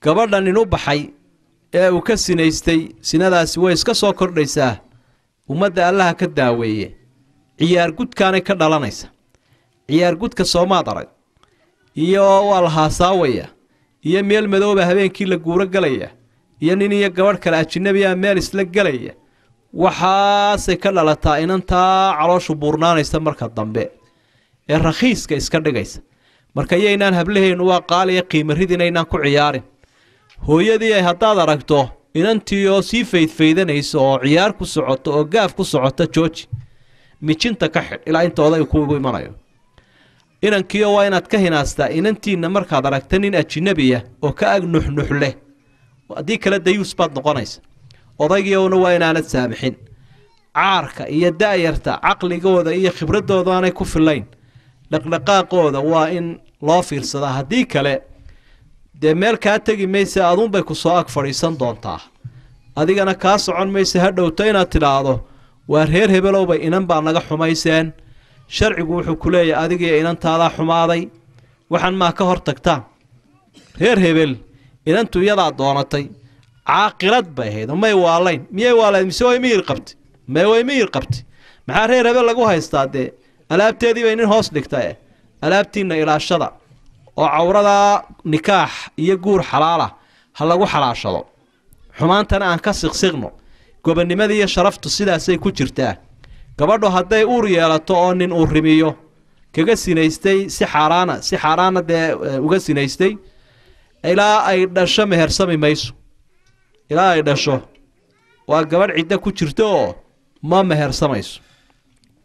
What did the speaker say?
gabadha nin u baxay ee uu ka sinaystay sinadaasi way iska soo kordhaysaa ummadda allaha ka daaweeye ciyaar gudkaanay ka dhalanaysa ciyaargudka soomaad arag iyo waa la haasaawaya iyo meel madooba habeenkii la guuro galaya iyo nin iyo gabadh kale ajinabiya ah ah meel isla gelaya waxaasay ka dhalataa inantaa calooshu buurnaanaysa marka dambe ee rakhiiska iska dhigaysa marka yaynaan hablaheenu waa qaaliya qiimaridiina ynaan ku ciyaarin hooyadii ay haddaad aragto inantii oo sii faydfaydanaysa oo ciyaar ku socoto oo gaaf ku socota jooji mijinta ka xidh ilaa inta oday kugu imanayo inankiio waa inaad ka hinaastaa inantiinna markaad aragta nin ajinabiya ah oo ka ag nuxnux leh haddii kale dayuus baad noqonaysa odaygiiuna waa inaanad saamixin caarka iyo da'yarta caqligooda iyo khibradoodaanay ku filayn dhaqdhaqaaqooda waa in loo fiirsadaa haddii kale dee meel kaa tegi mayse aduunbay ku soo ag fadhiisan doontaa adigana kaa socon mayse ha dhowto inaad tidhaahdo waa reer hebelowbay inan baa naga xumayseen sharcigu wuxuu ku leeyahay adigiiyo inantaadaa xumaaday waxaan maa ka hor tagtaa reer hebel inantu iyadaa doonatay caaqilad bay ahayd may waalayn miyay waalayn mise way miyir qabti mee way miyir qabti maxaa reer hebel lagu haystaa dee alaabteediibay nin hoos dhigtae eh? alaabtiinna ilaashada oo cawradaa nikaax iyo guur xalaala ha lagu xalaashado xumaantana aan ka siqsiqno gobonnimadii iyo sharaftu sidaasay ku jirtaa gabadhu hadday uur yeelato oo nin uu rimiyo kaga sinaystay si xaaraana si xaaraana dee eh, uga sinaystay ilaa ay dhasho mehersami mayso ilaa ay dhasho waa gabadh ciddo ku jirto oo ma mehersamayso